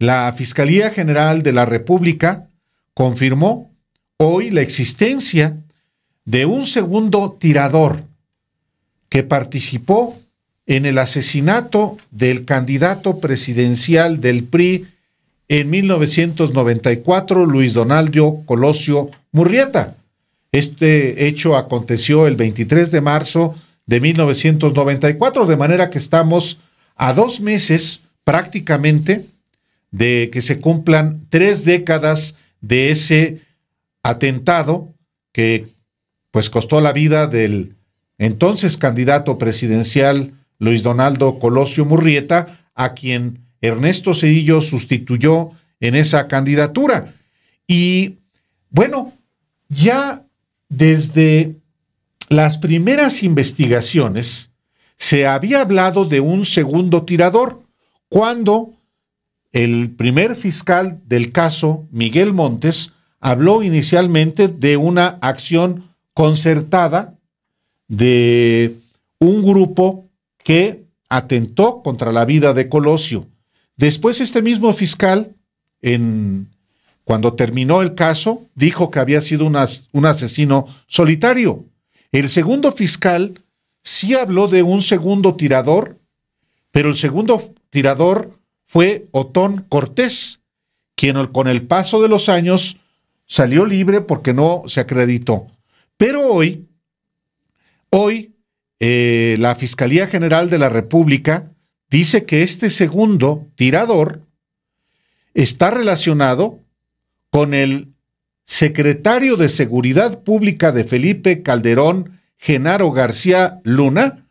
La Fiscalía General de la República confirmó hoy la existencia de un segundo tirador que participó en el asesinato del candidato presidencial del PRI en 1994, Luis Donaldo Colosio Murrieta. Este hecho aconteció el 23 de marzo de 1994, de manera que estamos a dos meses prácticamente de que se cumplan tres décadas de ese atentado que pues costó la vida del entonces candidato presidencial Luis Donaldo Colosio Murrieta, a quien Ernesto Cedillo sustituyó en esa candidatura. Y bueno, ya desde las primeras investigaciones se había hablado de un segundo tirador cuando el primer fiscal del caso, Miguel Montes, habló inicialmente de una acción concertada de un grupo que atentó contra la vida de Colosio. Después este mismo fiscal, en, cuando terminó el caso, dijo que había sido un asesino solitario. El segundo fiscal sí habló de un segundo tirador, pero el segundo tirador fue Otón Cortés, quien con el paso de los años salió libre porque no se acreditó. Pero hoy, hoy, eh, la Fiscalía General de la República dice que este segundo tirador está relacionado con el secretario de Seguridad Pública de Felipe Calderón, Genaro García Luna,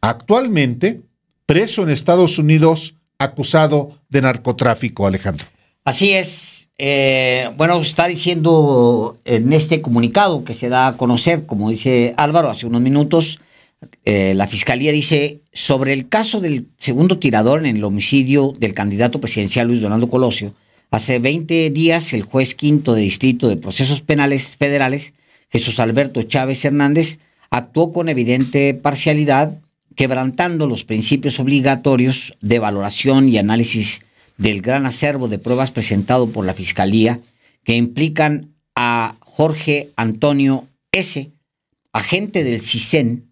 actualmente preso en Estados Unidos acusado de narcotráfico, Alejandro. Así es. Eh, bueno, está diciendo en este comunicado que se da a conocer, como dice Álvaro hace unos minutos, eh, la fiscalía dice sobre el caso del segundo tirador en el homicidio del candidato presidencial Luis Donaldo Colosio. Hace 20 días, el juez quinto de distrito de procesos penales federales, Jesús Alberto Chávez Hernández, actuó con evidente parcialidad quebrantando los principios obligatorios de valoración y análisis del gran acervo de pruebas presentado por la Fiscalía que implican a Jorge Antonio S., agente del CISEN,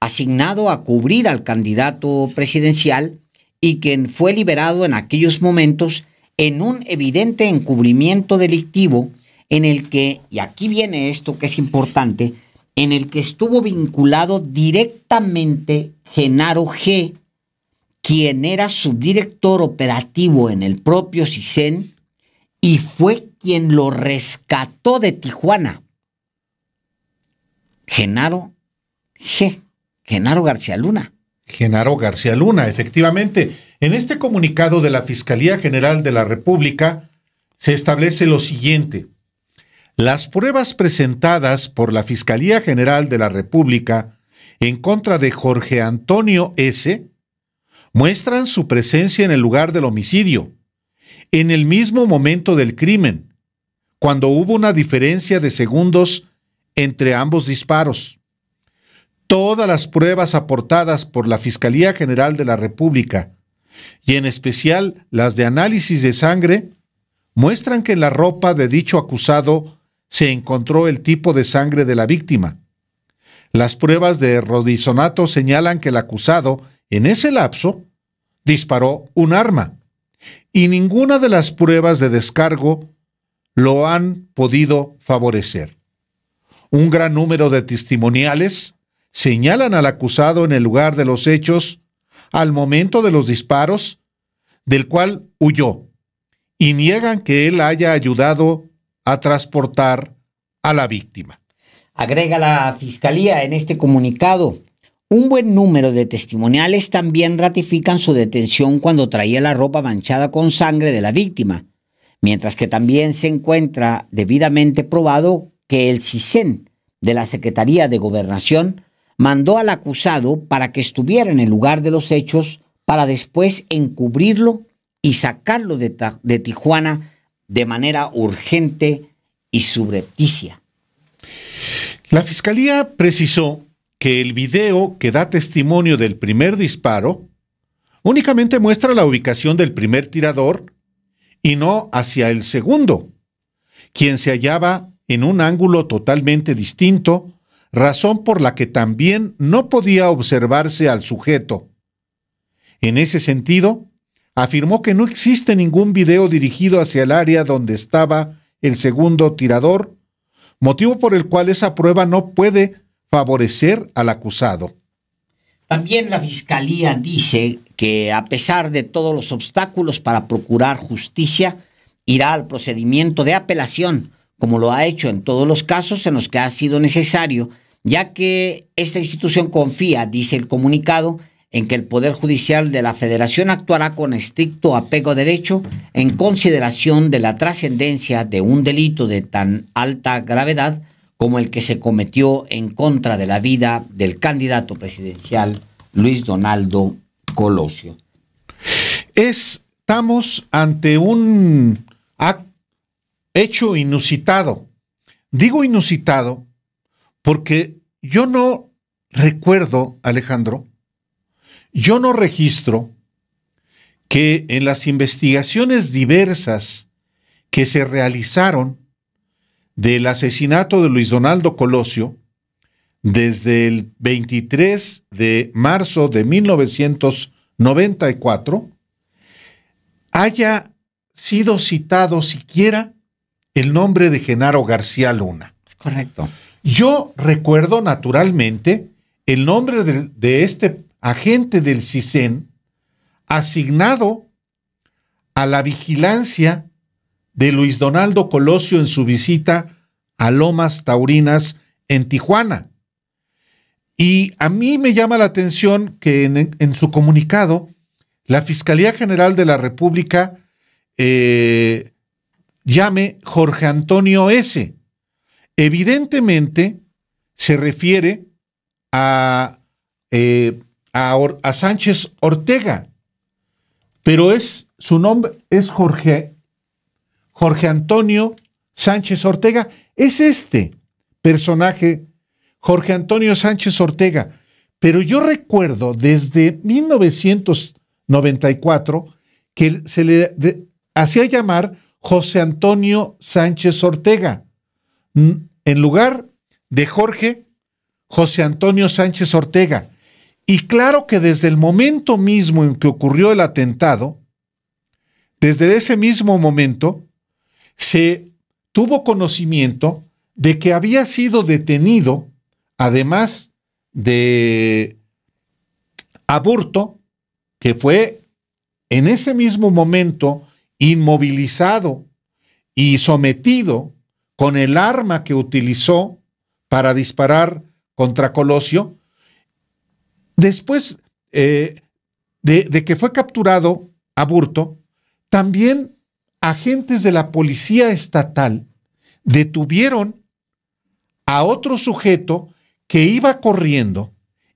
asignado a cubrir al candidato presidencial y quien fue liberado en aquellos momentos en un evidente encubrimiento delictivo en el que, y aquí viene esto que es importante, en el que estuvo vinculado directamente Genaro G., quien era subdirector operativo en el propio CICEN y fue quien lo rescató de Tijuana. Genaro G. Genaro García Luna. Genaro García Luna, efectivamente. En este comunicado de la Fiscalía General de la República se establece lo siguiente. Las pruebas presentadas por la Fiscalía General de la República en contra de Jorge Antonio S. muestran su presencia en el lugar del homicidio, en el mismo momento del crimen, cuando hubo una diferencia de segundos entre ambos disparos. Todas las pruebas aportadas por la Fiscalía General de la República, y en especial las de análisis de sangre, muestran que la ropa de dicho acusado se encontró el tipo de sangre de la víctima. Las pruebas de rodisonato señalan que el acusado, en ese lapso, disparó un arma, y ninguna de las pruebas de descargo lo han podido favorecer. Un gran número de testimoniales señalan al acusado en el lugar de los hechos al momento de los disparos, del cual huyó, y niegan que él haya ayudado a transportar a la víctima. Agrega la Fiscalía en este comunicado. Un buen número de testimoniales también ratifican su detención cuando traía la ropa manchada con sangre de la víctima, mientras que también se encuentra debidamente probado que el CISEN de la Secretaría de Gobernación mandó al acusado para que estuviera en el lugar de los hechos para después encubrirlo y sacarlo de, de Tijuana de manera urgente y subrepticia. La fiscalía precisó que el video que da testimonio del primer disparo únicamente muestra la ubicación del primer tirador y no hacia el segundo, quien se hallaba en un ángulo totalmente distinto, razón por la que también no podía observarse al sujeto. En ese sentido, afirmó que no existe ningún video dirigido hacia el área donde estaba el segundo tirador, motivo por el cual esa prueba no puede favorecer al acusado. También la Fiscalía dice que a pesar de todos los obstáculos para procurar justicia, irá al procedimiento de apelación, como lo ha hecho en todos los casos en los que ha sido necesario, ya que esta institución confía, dice el comunicado, en que el Poder Judicial de la Federación actuará con estricto apego a derecho en consideración de la trascendencia de un delito de tan alta gravedad como el que se cometió en contra de la vida del candidato presidencial Luis Donaldo Colosio. Estamos ante un hecho inusitado. Digo inusitado porque yo no recuerdo, Alejandro, yo no registro que en las investigaciones diversas que se realizaron del asesinato de Luis Donaldo Colosio, desde el 23 de marzo de 1994, haya sido citado siquiera el nombre de Genaro García Luna. Correcto. Yo recuerdo naturalmente el nombre de, de este agente del CISEN asignado a la vigilancia de Luis Donaldo Colosio en su visita a Lomas Taurinas en Tijuana. Y a mí me llama la atención que en, su comunicado, la Fiscalía General de la República eh, llame Jorge Antonio S. Evidentemente se refiere a eh, a, Sánchez Ortega, pero es su nombre es Jorge Jorge Antonio Sánchez Ortega, es este personaje Jorge Antonio Sánchez Ortega, pero yo recuerdo desde 1994 que se le hacía llamar José Antonio Sánchez Ortega en lugar de Jorge José Antonio Sánchez Ortega. Y claro que desde el momento mismo en que ocurrió el atentado, desde ese mismo momento, se tuvo conocimiento de que había sido detenido, además de Aburto, que fue en ese mismo momento inmovilizado y sometido con el arma que utilizó para disparar contra Colosio, Después eh, de, de, que fue capturado Aburto, también agentes de la policía estatal detuvieron a otro sujeto que iba corriendo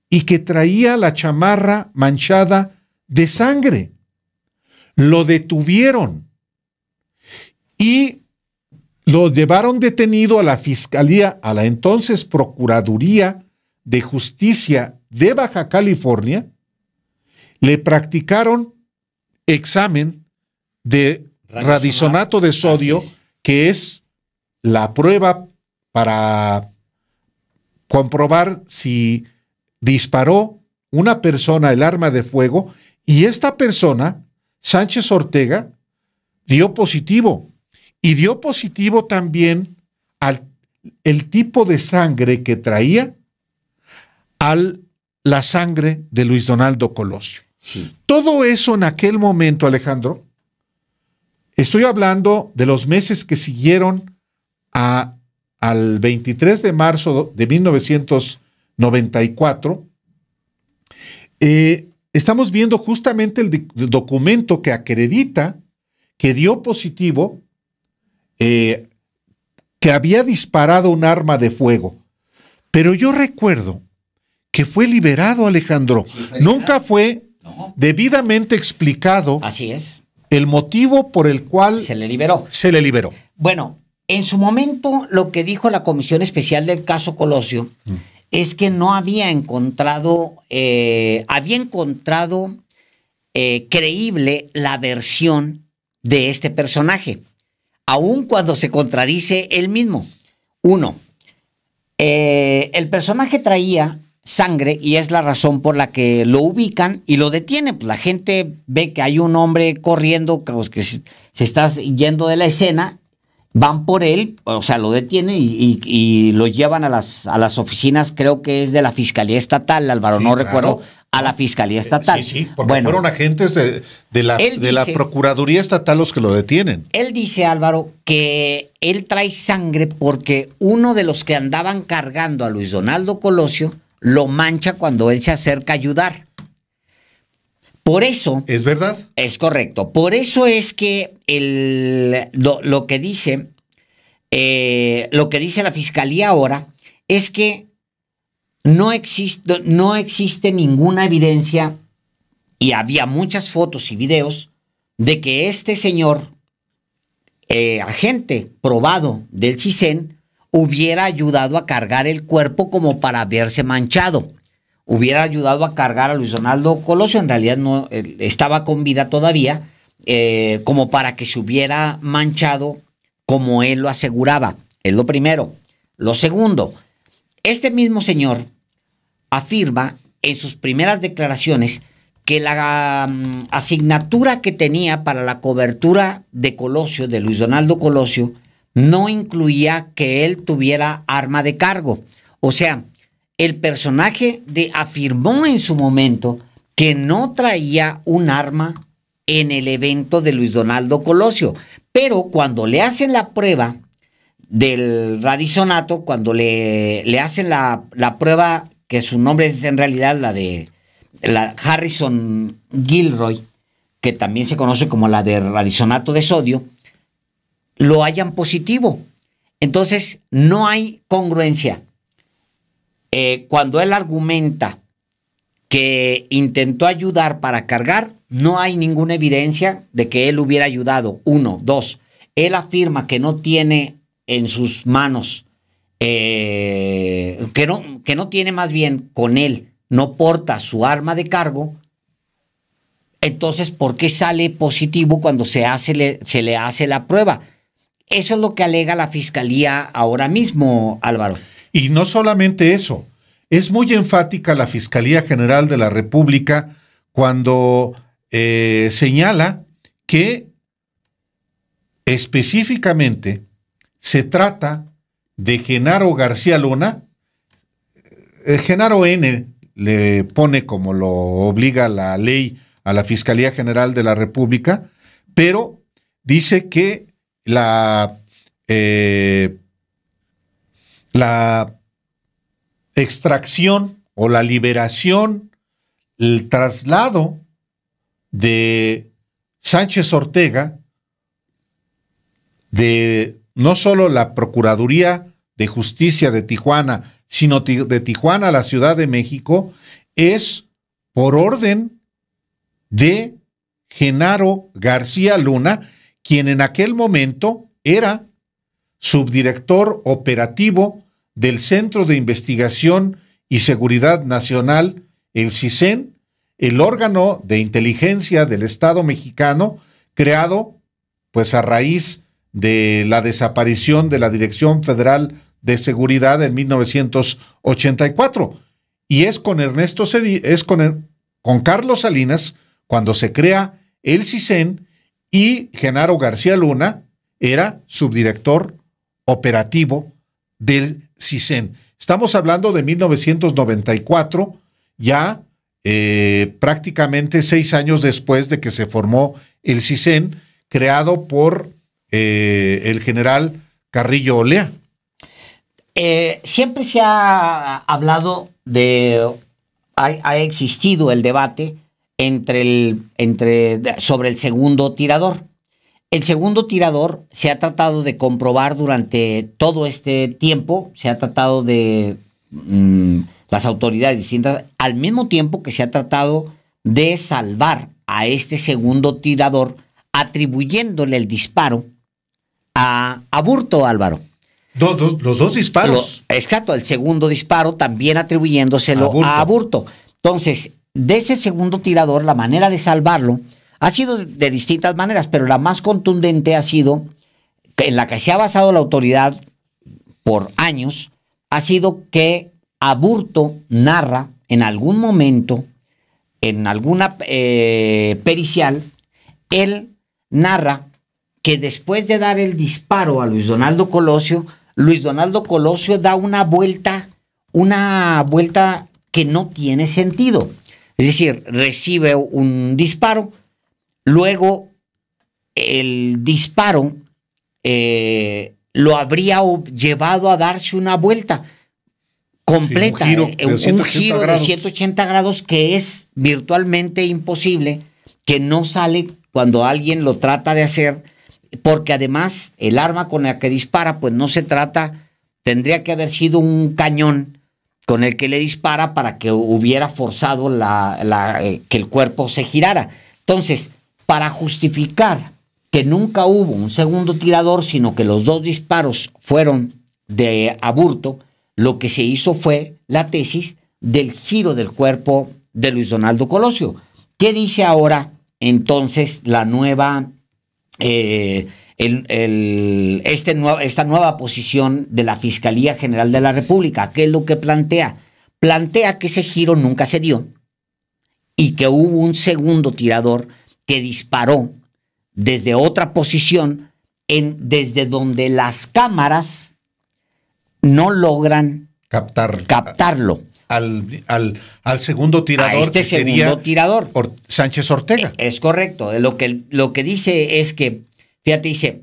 y que traía la chamarra manchada de sangre. Lo detuvieron y lo llevaron detenido a la fiscalía, a la entonces Procuraduría de Justicia de Baja California le practicaron examen de radisonato, de sodio, que es la prueba para comprobar si disparó una persona el arma de fuego y esta persona, Sánchez Ortega, dio positivo. Y dio positivo también al el tipo de sangre que traía a la sangre de Luis Donaldo Colosio. Sí. Todo eso en aquel momento, Alejandro, estoy hablando de los meses que siguieron a, al 23 de marzo de 1994. Eh, estamos viendo justamente el, documento que acredita que dio positivo, eh, que había disparado un arma de fuego. Pero yo recuerdo que fue liberado Alejandro. Nunca fue debidamente explicado. Así es. El motivo por el cual se le liberó. Se le liberó. Bueno, en su momento lo que dijo la Comisión Especial del caso Colosio mm. es que no había encontrado, eh, había encontrado eh, creíble la versión de este personaje, aun cuando se contradice él mismo. Uno, eh, el personaje traía sangre y es la razón por la que lo ubican y lo detienen. Pues, la gente ve que hay un hombre corriendo, pues, que se, está yendo de la escena, van por él, o sea, lo detienen y, lo llevan a las, a las oficinas, creo que es de la Fiscalía Estatal, Álvaro, no recuerdo, a la Fiscalía eh, Estatal. sí, sí, porque bueno, fueron agentes de, la, de la Procuraduría Estatal los que lo detienen. Él dice, Álvaro, que él trae sangre porque uno de los que andaban cargando a Luis Donaldo Colosio, lo mancha cuando él se acerca a ayudar. Por eso. ¿Es verdad? Es correcto. Por eso es que el, lo, que dice. Eh, lo que dice la fiscalía ahora es que no, existe, no existe ninguna evidencia, y había muchas fotos y videos, de que este señor, eh, agente probado del CISEN, hubiera ayudado a cargar el cuerpo como para haberse manchado. Hubiera ayudado a cargar a Luis Donaldo Colosio, en realidad no estaba con vida todavía, eh, como para que se hubiera manchado como él lo aseguraba. Es lo primero. Lo segundo, este mismo señor afirma en sus primeras declaraciones que la mm, asignatura que tenía para la cobertura de Colosio, de Luis Donaldo Colosio, no incluía que él tuviera arma de cargo. O sea, el personaje de, afirmó en su momento que no traía un arma en el evento de Luis Donaldo Colosio, pero cuando le hacen la prueba del radisonato, cuando le, hacen la, prueba, que su nombre es en realidad la de Harrison Gilroy, que también se conoce como la de radisonato de sodio, lo hayan positivo. Entonces, no hay congruencia. Eh, cuando él argumenta que intentó ayudar para cargar, no hay ninguna evidencia de que él hubiera ayudado. Uno, dos, él afirma que no tiene en sus manos, eh, que, no, que no tiene más bien con él, no porta su arma de cargo. Entonces, ¿por qué sale positivo cuando se, hace, se le hace la prueba? Eso es lo que alega la fiscalía ahora mismo, Álvaro. Y no solamente eso, es muy enfática la Fiscalía General de la República cuando eh, señala que específicamente se trata de Genaro García Luna. Eh, Genaro N le pone como lo obliga la ley a la Fiscalía General de la República, pero dice que la, eh, la extracción o la liberación, el traslado de Sánchez Ortega de no solo la Procuraduría de Justicia de Tijuana, sino de Tijuana a la Ciudad de México, es por orden de Genaro García Luna, quien en aquel momento era subdirector operativo del Centro de Investigación y Seguridad Nacional, el CISEN, el órgano de inteligencia del Estado mexicano, creado pues a raíz de la desaparición de la Dirección Federal de Seguridad en 1984. Y es con Ernesto es con, con Carlos Salinas cuando se crea el CISEN y Genaro García Luna era subdirector operativo del CISEN. Estamos hablando de 1994, ya eh, prácticamente seis años después de que se formó el CISEN, creado por eh, el general Carrillo Olea. Eh, siempre se ha hablado de, ha existido el debate entre el, entre, sobre el segundo tirador. El segundo tirador se ha tratado de comprobar durante todo este tiempo, se ha tratado de mm, las autoridades distintas, al mismo tiempo que se ha tratado de salvar a este segundo tirador atribuyéndole el disparo a, Aburto, Álvaro. los dos disparos. exacto, el segundo disparo también atribuyéndoselo a Aburto Entonces, de ese segundo tirador, la manera de salvarlo ha sido de distintas maneras, pero la más contundente ha sido, en la que se ha basado la autoridad por años, ha sido que Aburto narra en algún momento, en alguna eh, pericial, él narra que después de dar el disparo a Luis Donaldo Colosio, Luis Donaldo Colosio da una vuelta, una vuelta que no tiene sentido. Es decir, recibe un disparo, luego el disparo eh, lo habría llevado a darse una vuelta completa, eh, un giro, de, giro de 180 grados que es virtualmente imposible, que no sale cuando alguien lo trata de hacer, porque además el arma con la que dispara, pues no se trata, tendría que haber sido un cañón con el que le dispara para que hubiera forzado la, eh, que el cuerpo se girara. Entonces, para justificar que nunca hubo un segundo tirador, sino que los dos disparos fueron de aburto, lo que se hizo fue la tesis del giro del cuerpo de Luis Donaldo Colosio. ¿Qué dice ahora entonces la nueva eh, el, este esta nueva posición de la Fiscalía General de la República. ¿Qué es lo que plantea? Plantea que ese giro nunca se dio y que hubo un segundo tirador que disparó desde otra posición, en, desde donde las cámaras no logran Captar, captarlo. Al, al, al, segundo tirador. A este segundo tirador. Sánchez Ortega. Es correcto. Lo que, lo que dice es que Fíjate, dice,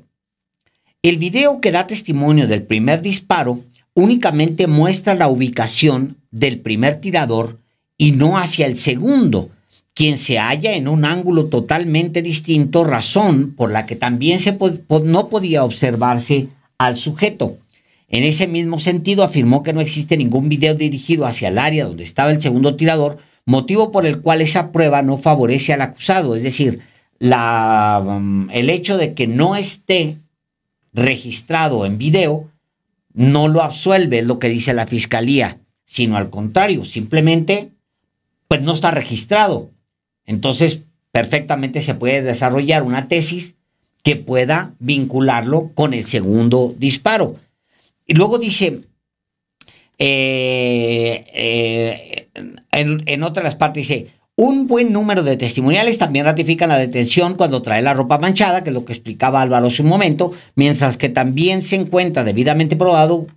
el video que da testimonio del primer disparo únicamente muestra la ubicación del primer tirador y no hacia el segundo, quien se halla en un ángulo totalmente distinto, razón por la que también se no podía observarse al sujeto. En ese mismo sentido, afirmó que no existe ningún video dirigido hacia el área donde estaba el segundo tirador, motivo por el cual esa prueba no favorece al acusado, es decir, la, mm, el hecho de que no esté registrado en video no lo absuelve, lo que dice la fiscalía, sino al contrario, simplemente pues no está registrado. Entonces, perfectamente se puede desarrollar una tesis que pueda vincularlo con el segundo disparo. Y luego dice, eh, eh, en, otras partes dice, un buen número de testimoniales también ratifican la detención cuando trae la ropa manchada, que es lo que explicaba Álvaro hace un momento, mientras que también se encuentra debidamente probado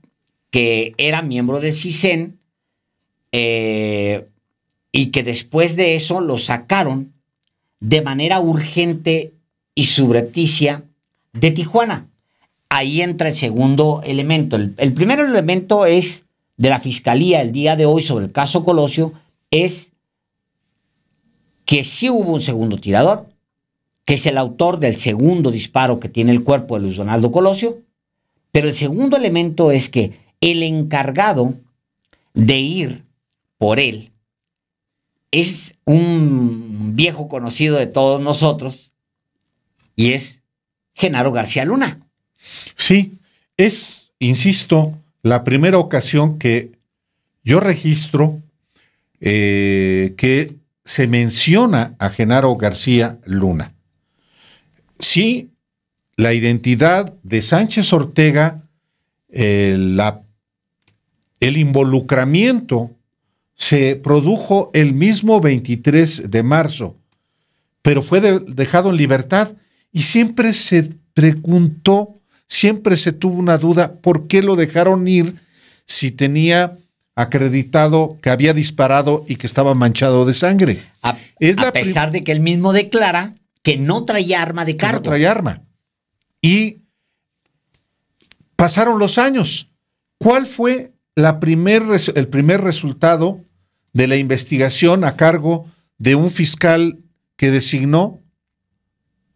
que era miembro del CISEN eh, y que después de eso lo sacaron de manera urgente y subrepticia de Tijuana. Ahí entra el segundo elemento. El, el primer elemento es de la fiscalía el día de hoy sobre el caso Colosio es que sí hubo un segundo tirador, que es el autor del segundo disparo que tiene el cuerpo de Luis Donaldo Colosio, pero el segundo elemento es que el encargado de ir por él es un viejo conocido de todos nosotros y es Genaro García Luna. Sí, es, insisto, la primera ocasión que yo registro eh, que se menciona a Genaro García Luna. Sí, la identidad de Sánchez Ortega, eh, la, el involucramiento se produjo el mismo 23 de marzo, pero fue dejado en libertad y siempre se preguntó, siempre se tuvo una duda, ¿por qué lo dejaron ir si tenía acreditado que había disparado y que estaba manchado de sangre. A, pesar de que él mismo declara que no traía arma de cargo. no traía arma. Y pasaron los años. ¿Cuál fue la el primer resultado de la investigación a cargo de un fiscal que designó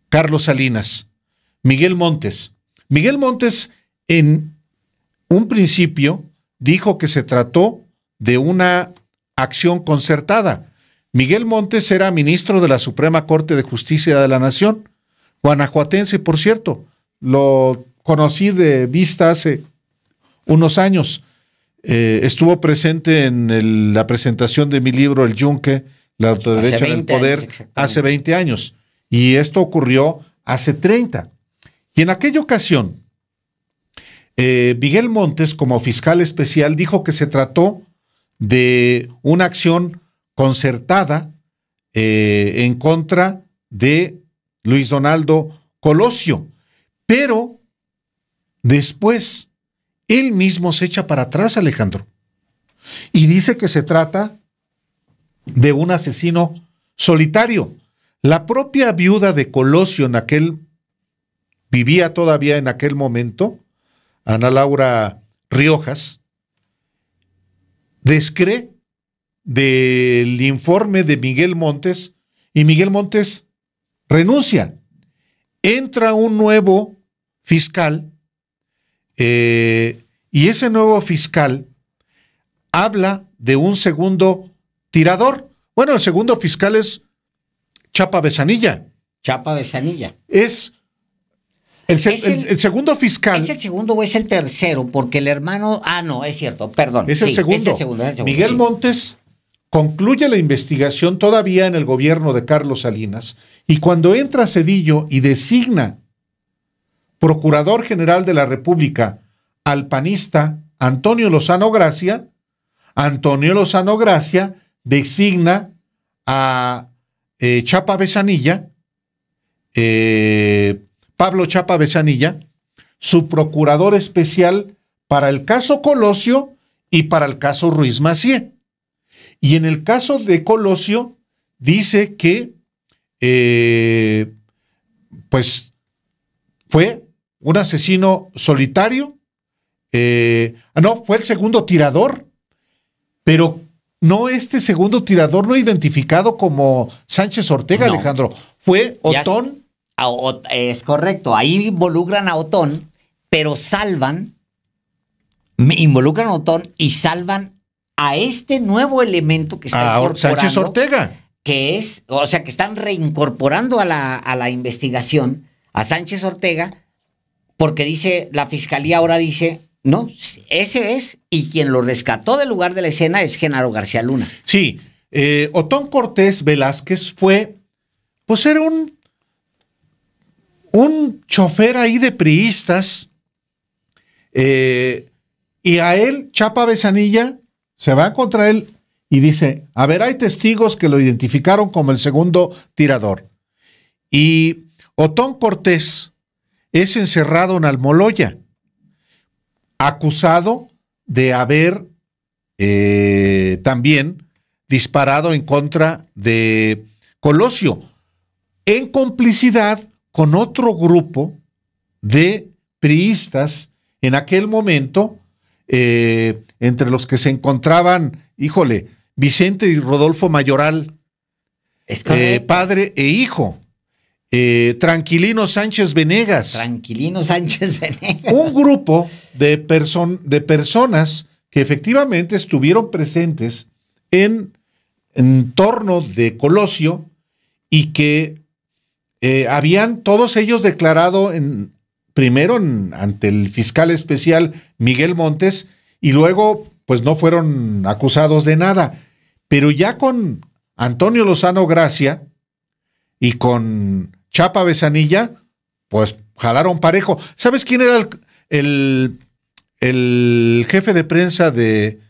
Carlos Salinas, Miguel Montes? Miguel Montes, en un principio, dijo que se trató de una acción concertada. Miguel Montes era ministro de la Suprema Corte de Justicia de la Nación, guanajuatense, por cierto. Lo conocí de vista hace unos años. Eh, estuvo presente en la presentación de mi libro El Yunque, la autoderecha del poder, hace 20 años. Y esto ocurrió hace 30. Y en aquella ocasión, eh, Miguel Montes, como fiscal especial, dijo que se trató de una acción concertada eh, en contra de Luis Donaldo Colosio. Pero después, él mismo se echa para atrás, Alejandro, y dice que se trata de un asesino solitario. La propia viuda de Colosio en aquel, vivía todavía en aquel momento, Ana Laura Riojas, descree del informe de Miguel Montes y Miguel Montes renuncia. Entra un nuevo fiscal eh, y ese nuevo fiscal habla de un segundo tirador. Bueno, el segundo fiscal es Chapa Besanilla. Chapa Besanilla. Es el, segundo fiscal. ¿Es el segundo o es el tercero? Porque el hermano. Ah, no, es cierto, perdón. Es el, segundo. Miguel Montes concluye la investigación todavía en el gobierno de Carlos Salinas y cuando entra Cedillo y designa procurador general de la República al panista Antonio Lozano Gracia, Antonio Lozano Gracia designa a eh, Chapa Besanilla, eh, Pablo Chapa Besanilla, su procurador especial para el caso Colosio y para el caso Ruiz Macié. Y en el caso de Colosio, dice que, eh, pues, fue un asesino solitario, eh, no, fue el segundo tirador, pero no este segundo tirador no identificado como Sánchez Ortega, Alejandro, fue Otón es correcto, ahí involucran a Otón, pero salvan, involucran a Otón y salvan a este nuevo elemento que está a incorporando, Sánchez Ortega. Que es, o sea, que están reincorporando a la, a la investigación a Sánchez Ortega, porque dice, la fiscalía ahora dice, no, ese es, y quien lo rescató del lugar de la escena es Genaro García Luna. Sí, eh, Otón Cortés Velázquez fue, pues era un un chofer ahí de priistas, eh, y a él, Chapa Besanilla, se va contra él y dice, a ver, hay testigos que lo identificaron como el segundo tirador. Y Otón Cortés es encerrado en Almoloya, acusado de haber eh, también disparado en contra de Colosio, en complicidad con otro grupo de priistas en aquel momento, eh, entre los que se encontraban, híjole, Vicente y Rodolfo Mayoral, eh, padre e hijo. Eh, Tranquilino Sánchez Venegas. Tranquilino Sánchez Venegas. Un grupo de, personas que efectivamente estuvieron presentes en, en torno de Colosio y que eh, habían todos ellos declarado en, primero ante el fiscal especial Miguel Montes y luego pues no fueron acusados de nada. Pero ya con Antonio Lozano Gracia y con Chapa Besanilla, pues jalaron parejo. ¿Sabes quién era el, el jefe de prensa de,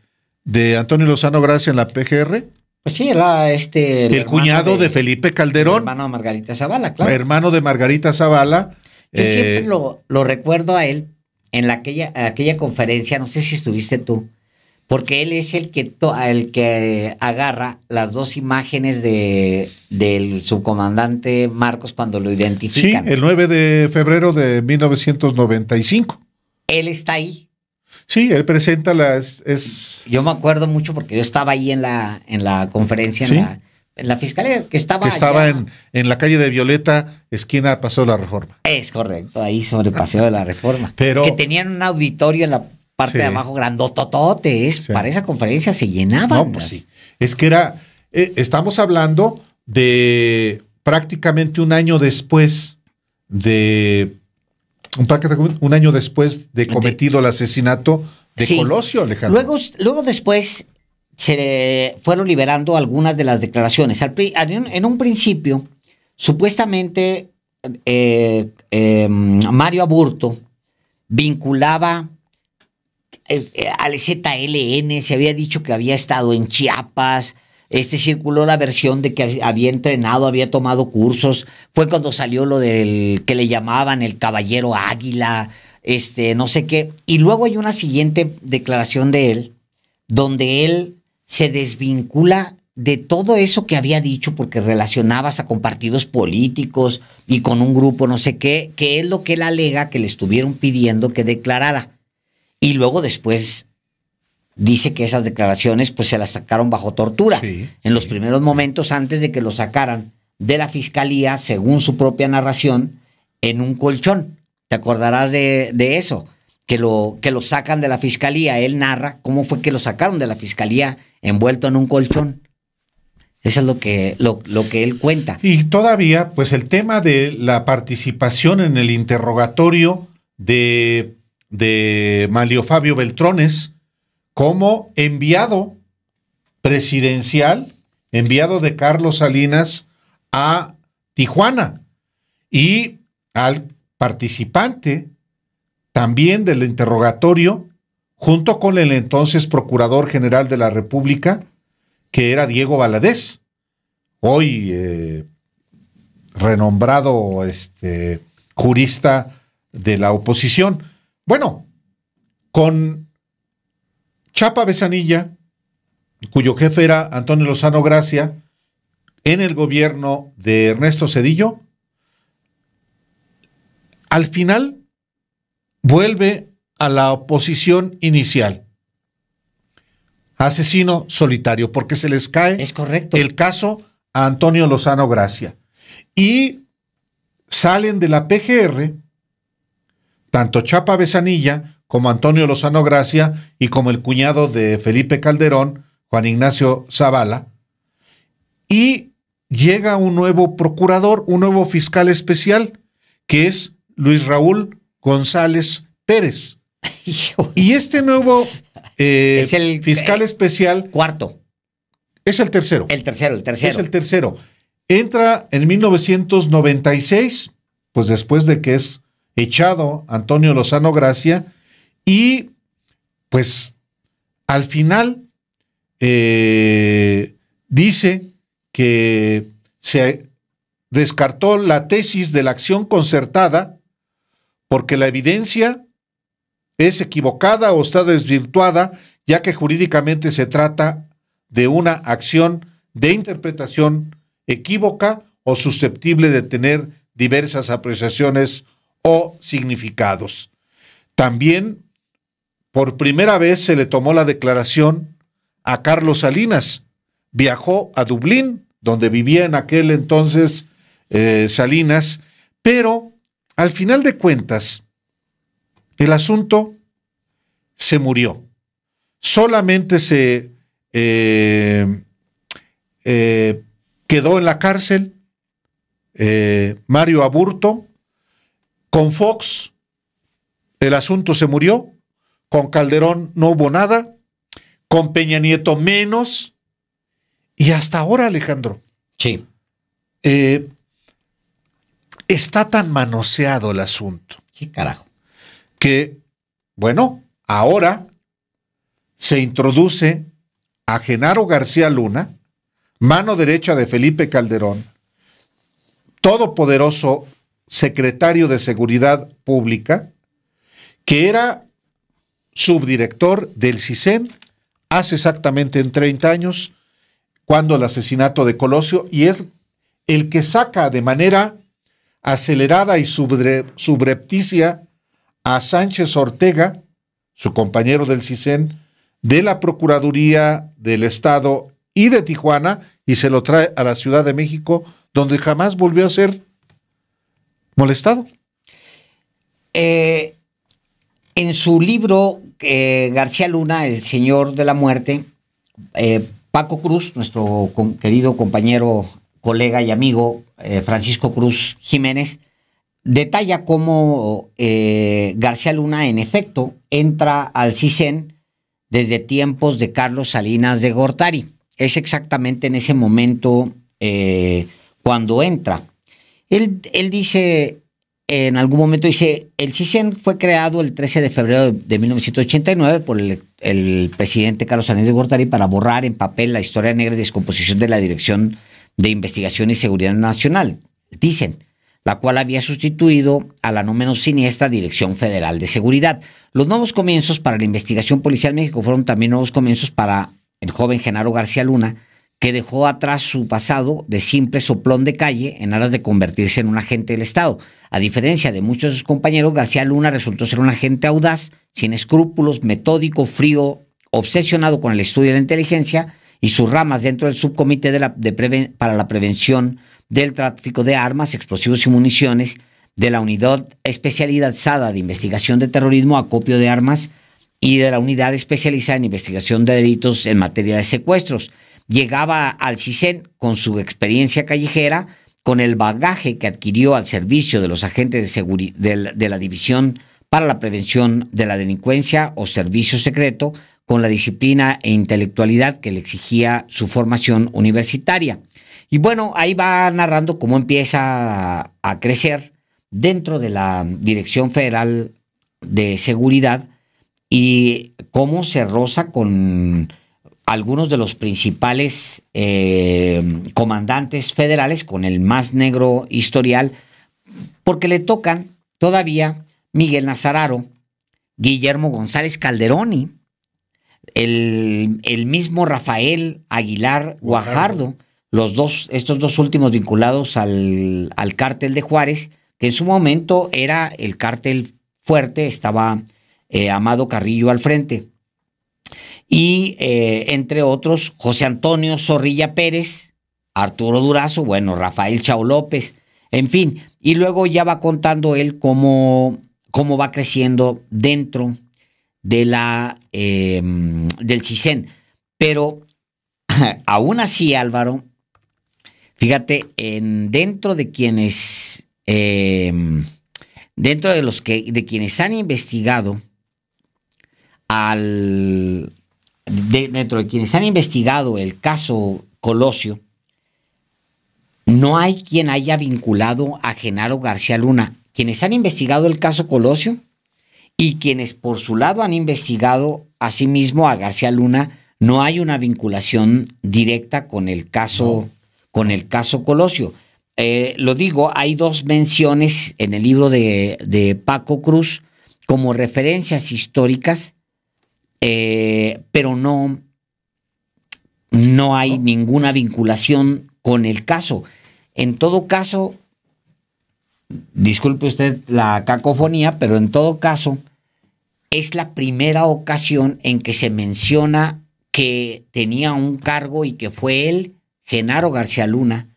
de Antonio Lozano Gracia en la PGR? Pues sí, era este. El, cuñado de, Felipe Calderón. Hermano de Margarita Zavala, claro. Hermano de Margarita Zavala. Yo eh, siempre lo, recuerdo a él en la, aquella, aquella conferencia, no sé si estuviste tú, porque él es el que, el que agarra las dos imágenes de, del subcomandante Marcos cuando lo identifican. Sí, el 9 de febrero de 1995. Él está ahí. Sí, él presenta las... Es... Yo me acuerdo mucho porque yo estaba ahí en la, en la conferencia, en, la, fiscalía, que estaba... Que estaba en, en la calle de Violeta, esquina Paseo de la Reforma. Es correcto, ahí sobre el Paseo de la Reforma. Pero... Que tenían un auditorio en la parte de abajo grandototote, para esa conferencia se llenaban. No, pues sí. Es que era... Eh, estamos hablando de prácticamente un año después de un año después de cometido el asesinato de Colosio, Alejandro. Luego, luego después se fueron liberando algunas de las declaraciones. en un principio, supuestamente eh, em, Mario Aburto vinculaba eh, eh, al ZLN, se había dicho que había estado en Chiapas, este circuló la versión de que había entrenado, había tomado cursos. Fue cuando salió lo del que le llamaban el caballero águila, este, no sé qué. Y luego hay una siguiente declaración de él, donde él se desvincula de todo eso que había dicho, porque relacionaba hasta con partidos políticos y con un grupo, no sé qué, que es lo que él alega que le estuvieron pidiendo que declarara. Y luego después dice que esas declaraciones pues se las sacaron bajo tortura. en los primeros momentos antes de que lo sacaran de la fiscalía, según su propia narración, en un colchón. ¿Te acordarás de, eso? Que lo, que lo sacan de la fiscalía. Él narra cómo fue que lo sacaron de la fiscalía envuelto en un colchón. Eso es lo que, lo, que él cuenta. Y todavía, pues el tema de la participación en el interrogatorio de, de Malio Fabio Beltrones, como enviado presidencial, enviado de Carlos Salinas a Tijuana y al participante también del interrogatorio, junto con el entonces Procurador General de la República, que era Diego Valadez, hoy eh, renombrado este, jurista de la oposición. Bueno, con Chapa Besanilla, cuyo jefe era Antonio Lozano Gracia, en el gobierno de Ernesto Cedillo, al final vuelve a la oposición inicial. Asesino solitario, porque se les cae el caso a Antonio Lozano Gracia. Y salen de la PGR, tanto Chapa Besanilla como Antonio Lozano Gracia y como el cuñado de Felipe Calderón, Juan Ignacio Zavala. Y llega un nuevo procurador, un nuevo fiscal especial, que es Luis Raúl González Pérez. y este nuevo eh, eh, fiscal especial... Cuarto. Es el tercero. El tercero, el tercero. Es el tercero. Entra en 1996, pues después de que es echado Antonio Lozano Gracia, y pues al final eh, dice que se descartó la tesis de la acción concertada porque la evidencia es equivocada o está desvirtuada, ya que jurídicamente se trata de una acción de interpretación equívoca o susceptible de tener diversas apreciaciones o significados. También por primera vez se le tomó la declaración a Carlos Salinas. Viajó a Dublín, donde vivía en aquel entonces eh, Salinas, pero al final de cuentas, el asunto se murió. Solamente se eh, eh, quedó en la cárcel Mario Aburto con Fox. El asunto se murió con Calderón no hubo nada, con Peña Nieto menos, y hasta ahora, Alejandro. Sí. Eh, está tan manoseado el asunto. ¿Qué carajo? Que, bueno, ahora se introduce a Genaro García Luna, mano derecha de Felipe Calderón, todopoderoso secretario de Seguridad Pública, que era subdirector del CISEN hace exactamente en 30 años, cuando el asesinato de Colosio, y es el que saca de manera acelerada y subrepticia a Sánchez Ortega, su compañero del CISEN, de la Procuraduría del Estado y de Tijuana, y se lo trae a la Ciudad de México, donde jamás volvió a ser molestado. Eh, en su libro eh, García Luna, el señor de la muerte, eh, Paco Cruz, nuestro querido compañero, colega y amigo eh, Francisco Cruz Jiménez, detalla cómo García Luna, en efecto, entra al CISEN desde tiempos de Carlos Salinas de Gortari. Es exactamente en ese momento cuando entra. él dice, en algún momento dice, el CISEN fue creado el 13 de febrero de 1989 por el, presidente Carlos Aníbal Gortari para borrar en papel la historia negra y descomposición de la Dirección de Investigación y Seguridad Nacional, dicen, la cual había sustituido a la no menos siniestra Dirección Federal de Seguridad. Los nuevos comienzos para la investigación policial en México fueron también nuevos comienzos para el joven Genaro García Luna, que dejó atrás su pasado de simple soplón de calle en aras de convertirse en un agente del Estado. A diferencia de muchos de sus compañeros, García Luna resultó ser un agente audaz, sin escrúpulos, metódico, frío, obsesionado con el estudio de la inteligencia y sus ramas dentro del subcomité de la, para la prevención del tráfico de armas, explosivos y municiones de la unidad especializada de investigación de terrorismo, acopio de armas y de la unidad especializada en investigación de delitos en materia de secuestros llegaba al CISEN con su experiencia callejera, con el bagaje que adquirió al servicio de los agentes de, la, de la División para la Prevención de la Delincuencia o Servicio Secreto, con la disciplina e intelectualidad que le exigía su formación universitaria. Y bueno, ahí va narrando cómo empieza a, a crecer dentro de la Dirección Federal de Seguridad y cómo se roza con algunos de los principales eh, comandantes federales con el más negro historial, porque le tocan todavía Miguel Nazararo, Guillermo González Calderoni, el, el mismo Rafael Aguilar Guajardo, los dos, estos dos últimos vinculados al, al cártel de Juárez, que en su momento era el cártel fuerte, estaba eh, Amado Carrillo al frente y eh, entre otros José Antonio Zorrilla Pérez, Arturo Durazo, bueno, Rafael Chao López, en fin, y luego ya va contando él cómo, cómo va creciendo dentro de la, em, del CISEN. Pero aún así, Álvaro, fíjate, en, dentro de quienes, em, dentro de los que, de quienes han investigado al dentro de quienes han investigado el caso Colosio, no hay quien haya vinculado a Genaro García Luna. Quienes han investigado el caso Colosio y quienes por su lado han investigado a sí a García Luna, no hay una vinculación directa con el caso, con el caso Colosio. Eh, lo digo, hay dos menciones en el libro de, de Paco Cruz como referencias históricas eh, pero no, no hay ninguna vinculación con el caso. En todo caso, disculpe usted la cacofonía, pero en todo caso, es la primera ocasión en que se menciona que tenía un cargo y que fue él, Genaro García Luna,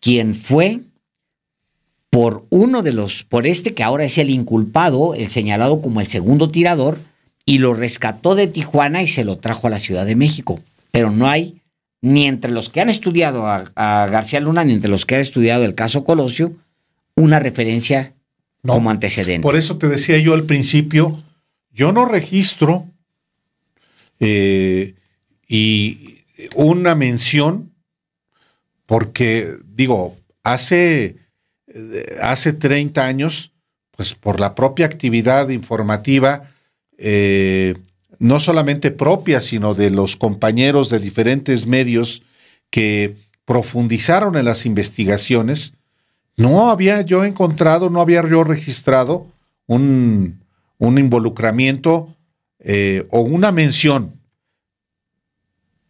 quien fue por uno de los, por este que ahora es el inculpado, el señalado como el segundo tirador, y lo rescató de Tijuana y se lo trajo a la Ciudad de México. Pero no hay, ni entre los que han estudiado a, García Luna, ni entre los que han estudiado el caso Colosio, una referencia como antecedente. Por eso te decía yo al principio, yo no registro eh, y una mención porque, digo, hace, eh, hace 30 años, pues por la propia actividad informativa, eh, no solamente propia, sino de los compañeros de diferentes medios que profundizaron en las investigaciones, no había yo encontrado, no había yo registrado un, involucramiento eh, o una mención,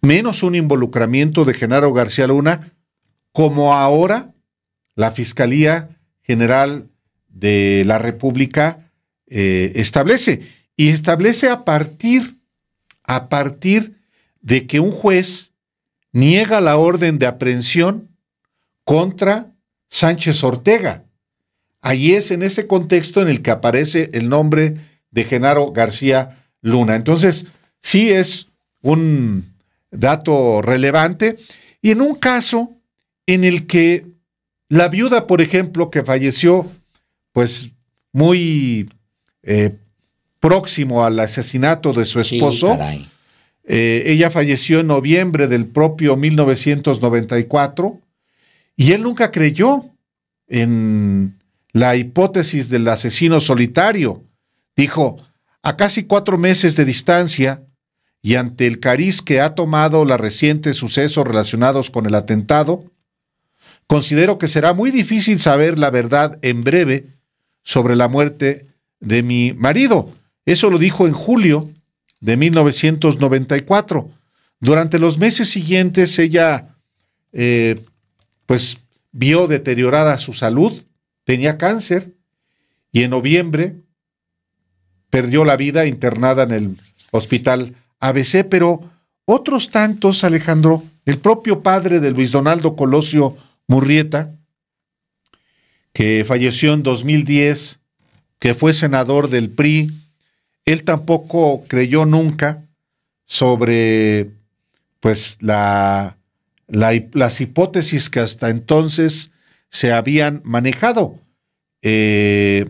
menos un involucramiento de Genaro García Luna, como ahora la Fiscalía General de la República eh, establece y establece a partir, a partir de que un juez niega la orden de aprehensión contra Sánchez Ortega. Ahí es en ese contexto en el que aparece el nombre de Genaro García Luna. Entonces, sí es un dato relevante. Y en un caso en el que la viuda, por ejemplo, que falleció, pues muy eh, próximo al asesinato de su esposo. Eh, ella falleció en noviembre del propio 1994 y él nunca creyó en la hipótesis del asesino solitario. Dijo, a casi cuatro meses de distancia y ante el cariz que ha tomado los recientes sucesos relacionados con el atentado, considero que será muy difícil saber la verdad en breve sobre la muerte de mi marido. Eso lo dijo en julio de 1994. Durante los meses siguientes ella, eh, pues, vio deteriorada su salud, tenía cáncer y en noviembre perdió la vida internada en el hospital ABC, pero otros tantos, Alejandro, el propio padre de Luis Donaldo Colosio Murrieta, que falleció en 2010, que fue senador del PRI, él tampoco creyó nunca sobre pues las hipótesis que hasta entonces se habían manejado. Eh,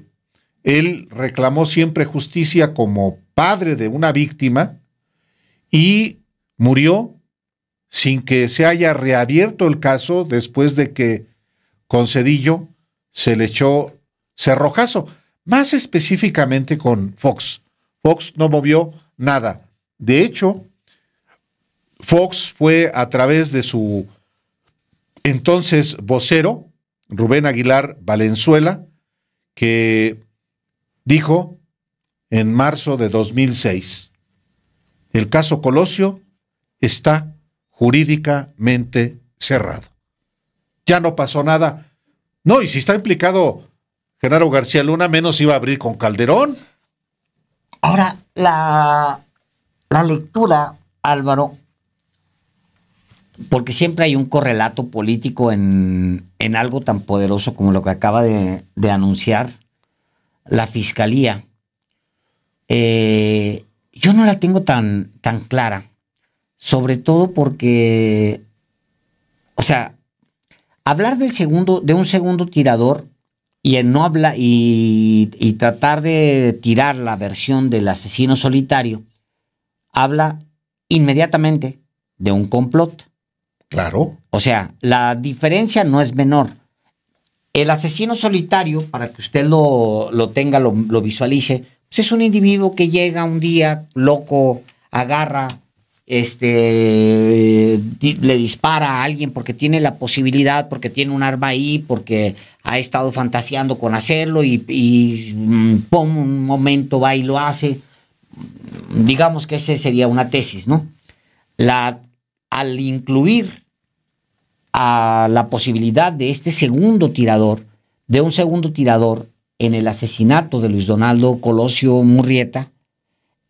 él reclamó siempre justicia como padre de una víctima y murió sin que se haya reabierto el caso después de que Concedillo se le echó cerrojazo, más específicamente con Fox. Fox no movió nada. De hecho, Fox fue a través de su entonces vocero, Rubén Aguilar Valenzuela, que dijo en marzo de 2006, el caso Colosio está jurídicamente cerrado. Ya no pasó nada. No, y si está implicado Genaro García Luna, menos iba a abrir con Calderón. Ahora, la, lectura, Álvaro, porque siempre hay un correlato político en, algo tan poderoso como lo que acaba de, anunciar la fiscalía. Eh, yo no la tengo tan, tan clara, sobre todo porque, o sea, hablar del segundo, de un segundo tirador y en no habla y, tratar de tirar la versión del asesino solitario habla inmediatamente de un complot. Claro. O sea, la diferencia no es menor. El asesino solitario, para que usted lo, lo tenga, lo, visualice, pues es un individuo que llega un día loco, agarra este, le dispara a alguien porque tiene la posibilidad, porque tiene un arma ahí, porque ha estado fantaseando con hacerlo y, y mm, un momento va y lo hace. Digamos que esa sería una tesis, ¿no? La, al incluir a la posibilidad de este segundo tirador, de un segundo tirador en el asesinato de Luis Donaldo Colosio Murrieta,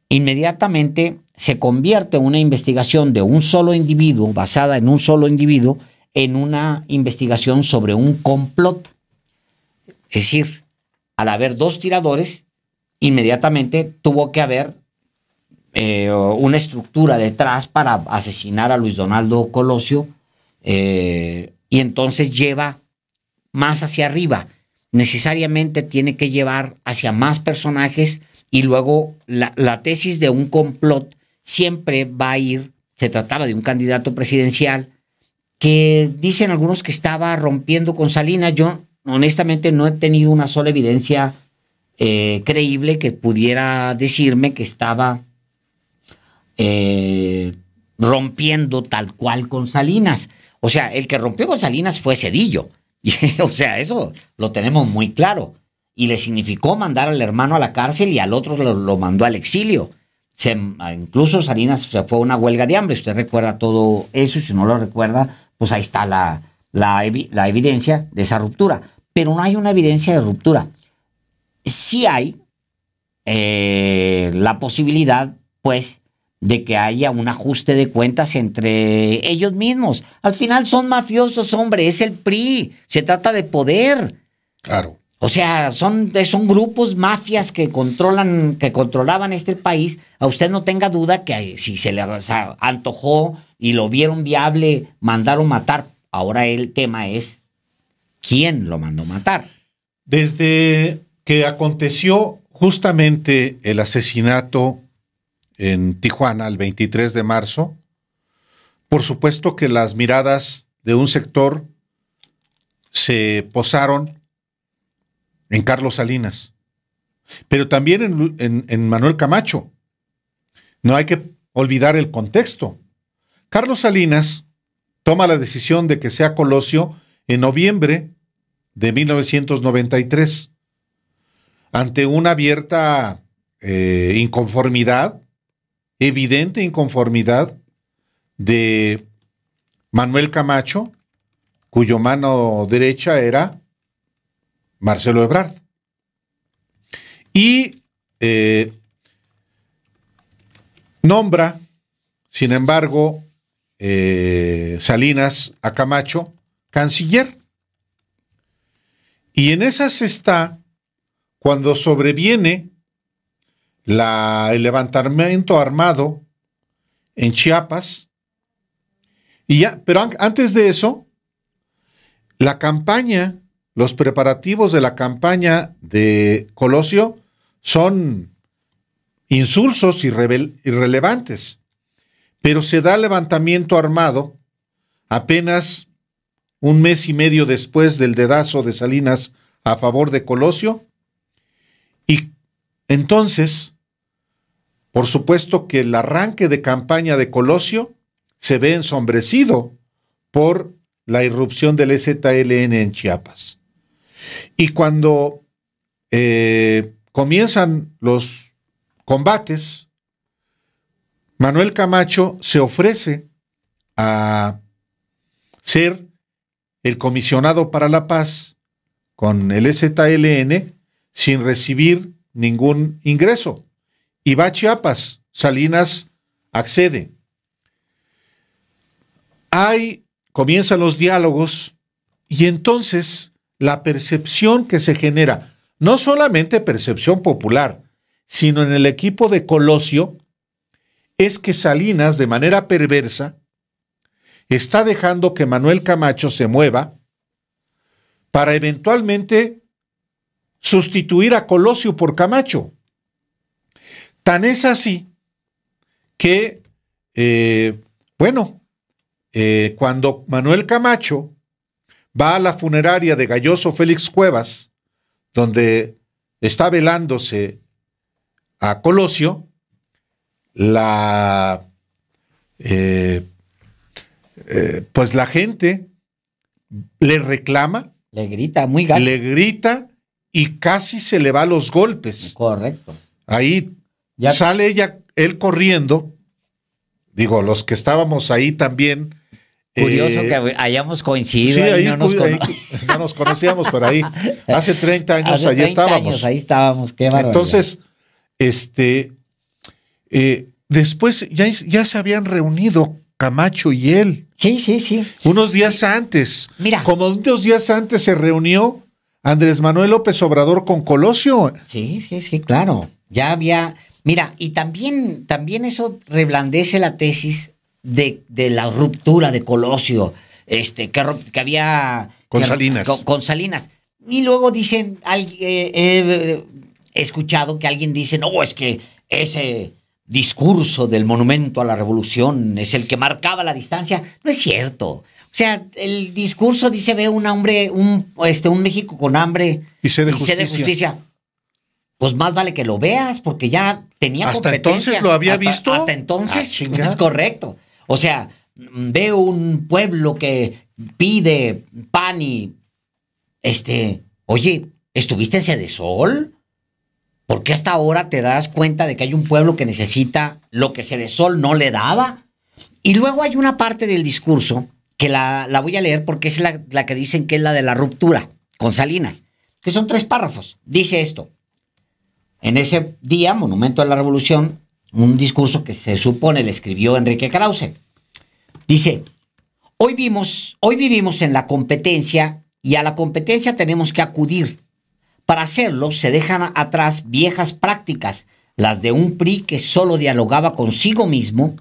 inmediatamente se convierte una investigación de un solo individuo, basada en un solo individuo, en una investigación sobre un complot. Es decir, al haber dos tiradores, inmediatamente tuvo que haber eh, una estructura detrás para asesinar a Luis Donaldo Colosio eh, y entonces lleva más hacia arriba. Necesariamente tiene que llevar hacia más personajes y luego la tesis de un complot siempre va a ir, se trataba de un candidato presidencial, que dicen algunos que estaba rompiendo con Salinas. Yo honestamente no he tenido una sola evidencia eh, creíble que pudiera decirme que estaba eh, rompiendo tal cual con Salinas. O sea, el que rompió con Salinas fue Cedillo. o sea, eso lo tenemos muy claro. Y le significó mandar al hermano a la cárcel y al otro lo mandó al exilio incluso Salinas se fue a una huelga de hambre, usted recuerda todo eso, y si no lo recuerda, pues ahí está la, la, evidencia de esa ruptura. Pero no hay una evidencia de ruptura. Sí hay eh, la posibilidad, pues, de que haya un ajuste de cuentas entre ellos mismos. Al final son mafiosos, hombre, es el PRI, se trata de poder. Claro. O sea, son, grupos, mafias que controlan, que controlaban este país. A usted no tenga duda que eh, si se le antojó y lo vieron viable, mandaron matar. Ahora el tema es quién lo mandó matar. Desde que aconteció justamente el asesinato en Tijuana el 23 de marzo, por supuesto que las miradas de un sector se posaron en Carlos Salinas, pero también en, Manuel Camacho. No hay que olvidar el contexto. Carlos Salinas toma la decisión de que sea Colosio en noviembre de 1993, ante una abierta eh, inconformidad, evidente inconformidad de Manuel Camacho, cuyo mano derecha era Marcelo Ebrard. Y eh, nombra, sin embargo, eh, Salinas a Camacho canciller. Y en esas está cuando sobreviene la, el levantamiento armado en Chiapas. Y ya, pero antes de eso, la campaña los preparativos de la campaña de Colosio son insulsos y irrelevantes, pero se da levantamiento armado apenas un mes y medio después del dedazo de Salinas a favor de Colosio, y entonces, por supuesto que el arranque de campaña de Colosio se ve ensombrecido por la irrupción del EZLN en Chiapas. Y cuando eh, comienzan los combates, Manuel Camacho se ofrece a ser el comisionado para la paz con el EZLN sin recibir ningún ingreso. Y va a Chiapas, Salinas accede. Ahí comienzan los diálogos y entonces la percepción que se genera, no solamente percepción popular, sino en el equipo de Colosio, es que Salinas, de manera perversa, está dejando que Manuel Camacho se mueva para eventualmente sustituir a Colosio por Camacho. Tan es así que, eh, bueno, eh, cuando Manuel Camacho va a la funeraria de Galloso Félix Cuevas, donde está velándose a Colosio, la, eh, eh, pues la gente le reclama. Le grita muy Le grita y casi se le va los golpes. Correcto. Ahí sale ella, él corriendo. Digo, los que estábamos ahí también, Curioso eh, que hayamos coincidido sí, no nos, conocíamos, por ahí hace 30 años hace 30 ahí estábamos. Años, ahí estábamos, qué maravilla. Entonces, este, eh, después ya, ya se habían reunido Camacho y él. Sí, sí, sí. Unos días antes. Mira. Como unos días antes se reunió Andrés Manuel López Obrador con Colosio. Sí, sí, sí, claro. Ya había. Mira, y también, también eso reblandece la tesis de, la ruptura de Colosio, este, que, había... Con Salinas. Y luego dicen, eh, eh, he escuchado que alguien dice, no, es que ese discurso del monumento a la revolución es el que marcaba la distancia. No es cierto. O sea, el discurso dice ve un hombre, un este, un México con hambre y sed de, justicia. Pues más vale que lo veas, porque ya tenía hasta entonces lo había visto. Hasta entonces ah, es correcto. O sea, veo un pueblo que pide pan y. Este. Oye, ¿estuviste en Sede Sol? ¿Por qué hasta ahora te das cuenta de que hay un pueblo que necesita lo que Sede Sol no le daba? Y luego hay una parte del discurso que la, voy a leer porque es la, la que dicen que es la de la ruptura con Salinas, que son tres párrafos. Dice esto. En ese día, Monumento a la Revolución, un discurso que se supone le escribió Enrique Krause. Dice, hoy, hoy vivimos en la competencia y a la competencia tenemos que acudir. Para hacerlo se dejan atrás viejas prácticas, las de un PRI que solo dialogaba consigo mismo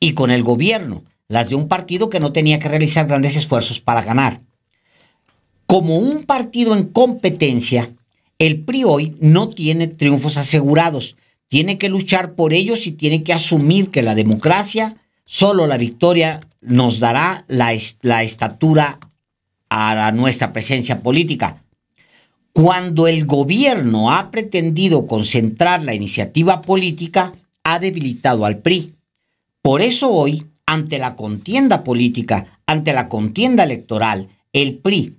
y con el gobierno, las de un partido que no tenía que realizar grandes esfuerzos para ganar. Como un partido en competencia, el PRI hoy no tiene triunfos asegurados, tiene que luchar por ellos y tiene que asumir que la democracia, solo la victoria nos dará la, estatura a nuestra presencia política. Cuando el gobierno ha pretendido concentrar la iniciativa política, ha debilitado al PRI. Por eso hoy, ante la contienda política, ante la contienda electoral, el PRI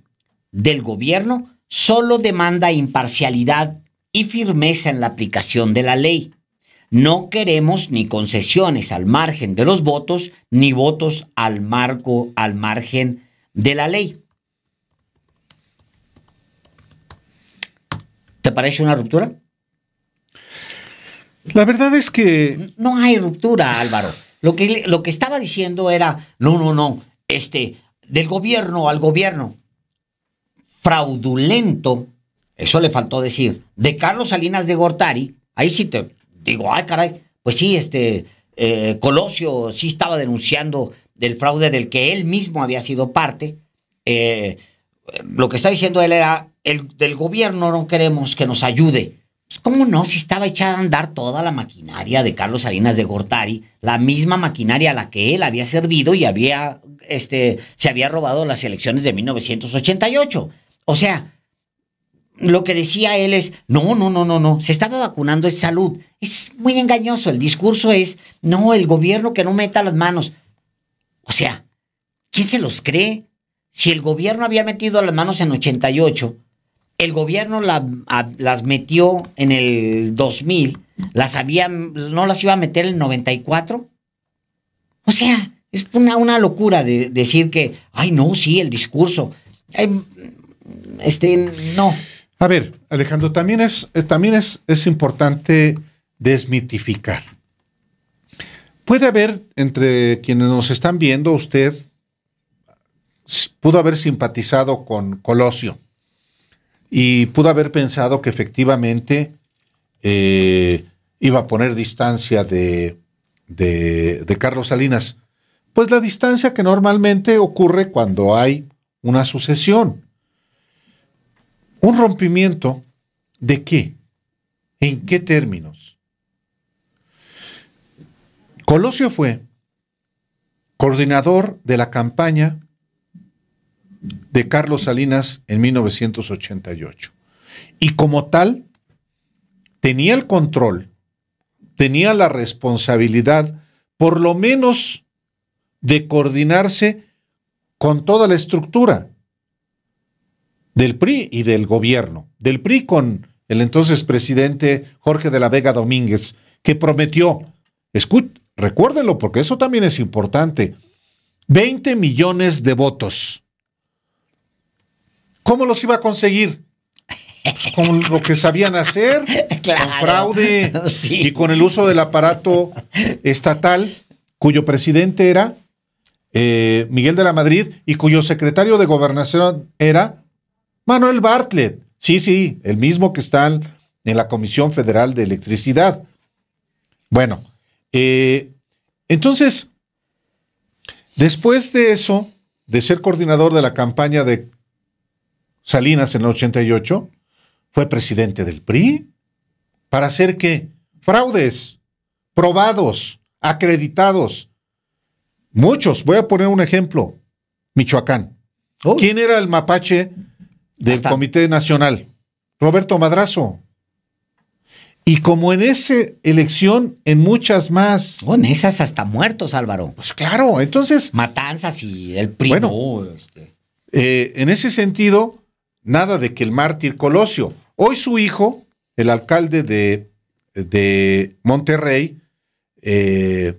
del gobierno solo demanda imparcialidad y firmeza en la aplicación de la ley. No queremos ni concesiones al margen de los votos, ni votos al marco, al margen de la ley. ¿Te parece una ruptura? La verdad es que... No hay ruptura, Álvaro. Lo que, lo que estaba diciendo era, no, no, no, este, del gobierno al gobierno, fraudulento eso le faltó decir. De Carlos Salinas de Gortari, ahí sí te digo, ay caray, pues sí, este eh, Colosio sí estaba denunciando del fraude del que él mismo había sido parte. Eh, lo que está diciendo él era, el del gobierno no queremos que nos ayude. Pues, ¿Cómo no? Si estaba echada a andar toda la maquinaria de Carlos Salinas de Gortari, la misma maquinaria a la que él había servido y había, este, se había robado las elecciones de 1988. O sea, lo que decía él es, no, no, no, no, no, se estaba vacunando es salud. Es muy engañoso, el discurso es, no, el gobierno que no meta las manos. O sea, ¿quién se los cree? Si el gobierno había metido las manos en 88, el gobierno la, las metió en el 2000, las había, no las iba a meter en el 94. O sea, es una, una locura de decir que, ay, no, sí, el discurso. este, no. A ver, Alejandro, también es, eh, también es, importante desmitificar. Puede haber entre quienes nos están viendo, usted pudo haber simpatizado con Colosio y pudo haber pensado que efectivamente eh, iba a poner distancia de, de Carlos Salinas. Pues la distancia que normalmente ocurre cuando hay una sucesión. ¿Un rompimiento de qué? ¿En qué términos? Colosio fue coordinador de la campaña de Carlos Salinas en 1988. Y como tal, tenía el control, tenía la responsabilidad, por lo menos, de coordinarse con toda la estructura, del PRI y del gobierno, del PRI con el entonces presidente Jorge de la Vega Domínguez, que prometió, escuch, recuérdenlo porque eso también es importante, 20 millones de votos. ¿Cómo los iba a conseguir? Pues con lo que sabían hacer, con fraude y con el uso del aparato estatal, cuyo presidente era eh, Miguel de la Madrid y cuyo secretario de gobernación era Manuel Bartlett, sí, sí, el mismo que está en la Comisión Federal de Electricidad. Bueno, eh, entonces, después de eso, de ser coordinador de la campaña de Salinas en el 88, fue presidente del PRI. ¿Para hacer que Fraudes, probados, acreditados. Muchos. Voy a poner un ejemplo. Michoacán. ¿Quién era el mapache del Comité Nacional, Roberto Madrazo. Y como en esa elección, en muchas más. Con oh, esas hasta muertos, Álvaro. Pues claro, entonces. Matanzas y el primo. Bueno, este. eh, en ese sentido, nada de que el mártir Colosio. Hoy su hijo, el alcalde de, Monterrey, eh,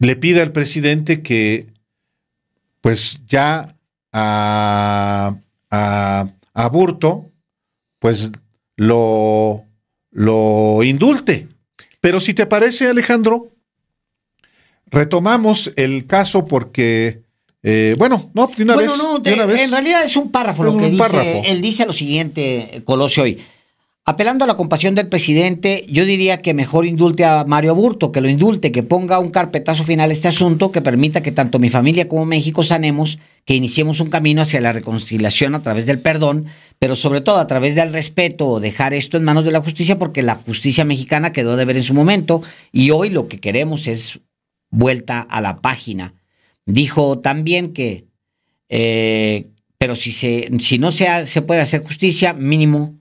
le pide al presidente que, pues ya a a, pues lo, lo indulte. Pero si te parece, Alejandro, retomamos el caso porque, eh, bueno, no, de una, vez, En realidad es un párrafo lo que dice. Él dice lo siguiente, Colosio, hoy. Apelando a la compasión del presidente, yo diría que mejor indulte a Mario Aburto, que lo indulte, que ponga un carpetazo final a este asunto que permita que tanto mi familia como México sanemos, que iniciemos un camino hacia la reconciliación a través del perdón, pero sobre todo a través del respeto, dejar esto en manos de la justicia, porque la justicia mexicana quedó de ver en su momento y hoy lo que queremos es vuelta a la página. Dijo también que, eh, pero si, se, si no se, se puede hacer justicia, mínimo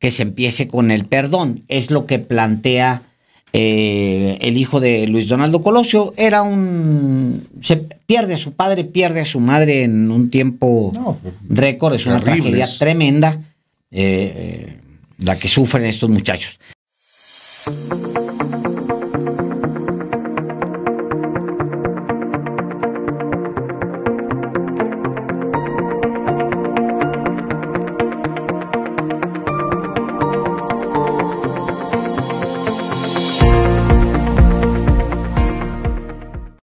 que se empiece con el perdón. Es lo que plantea eh, el hijo de Luis Donaldo Colosio. Era un. Se pierde a su padre, pierde a su madre en un tiempo pues, récord. Es una tragedia tremenda eh, eh, la que sufren estos muchachos.